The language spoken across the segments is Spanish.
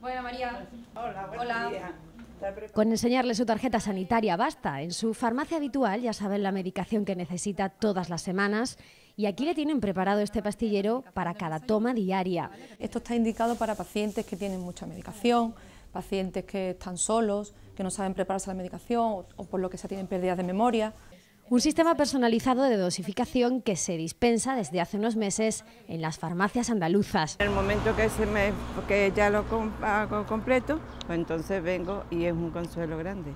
Bueno, María. Hola, Con enseñarle su tarjeta sanitaria basta. En su farmacia habitual ya saben la medicación que necesita todas las semanas y aquí le tienen preparado este pastillero para cada toma diaria. Esto está indicado para pacientes que tienen mucha medicación, pacientes que están solos, que no saben prepararse la medicación o, o por lo que sea tienen pérdidas de memoria. Un sistema personalizado de dosificación que se dispensa desde hace unos meses en las farmacias andaluzas. En el momento que, se me, que ya lo hago completo, pues entonces vengo y es un consuelo grande.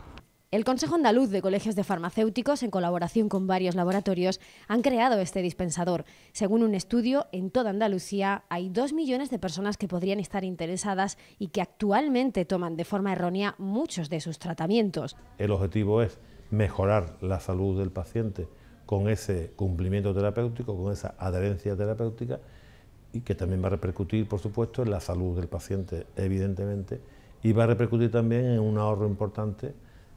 El Consejo Andaluz de Colegios de Farmacéuticos, en colaboración con varios laboratorios, han creado este dispensador. Según un estudio, en toda Andalucía hay dos millones de personas que podrían estar interesadas y que actualmente toman de forma errónea muchos de sus tratamientos. El objetivo es mejorar la salud del paciente con ese cumplimiento terapéutico, con esa adherencia terapéutica y que también va a repercutir, por supuesto, en la salud del paciente, evidentemente, y va a repercutir también en un ahorro importante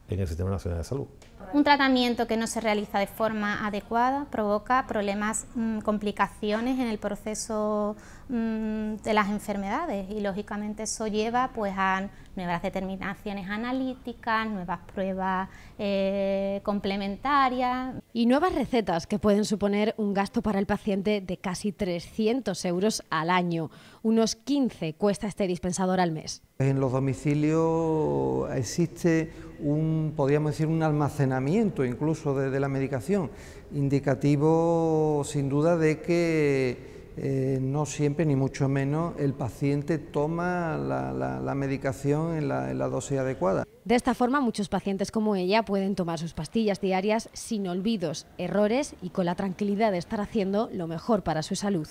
en el Sistema Nacional de Salud. Un tratamiento que no se realiza de forma adecuada provoca problemas, mm, complicaciones en el proceso mm, de las enfermedades y lógicamente eso lleva pues a nuevas determinaciones analíticas, nuevas pruebas eh, complementarias. Y nuevas recetas que pueden suponer un gasto para el paciente de casi 300 euros al año. Unos 15 cuesta este dispensador al mes. En los domicilios existe un, podríamos decir, un almacenamiento incluso de, la medicación, indicativo sin duda de que eh, no siempre, ni mucho menos, el paciente toma la, medicación en la dosis adecuada. De esta forma, muchos pacientes como ella pueden tomar sus pastillas diarias sin olvidos, errores y con la tranquilidad de estar haciendo lo mejor para su salud.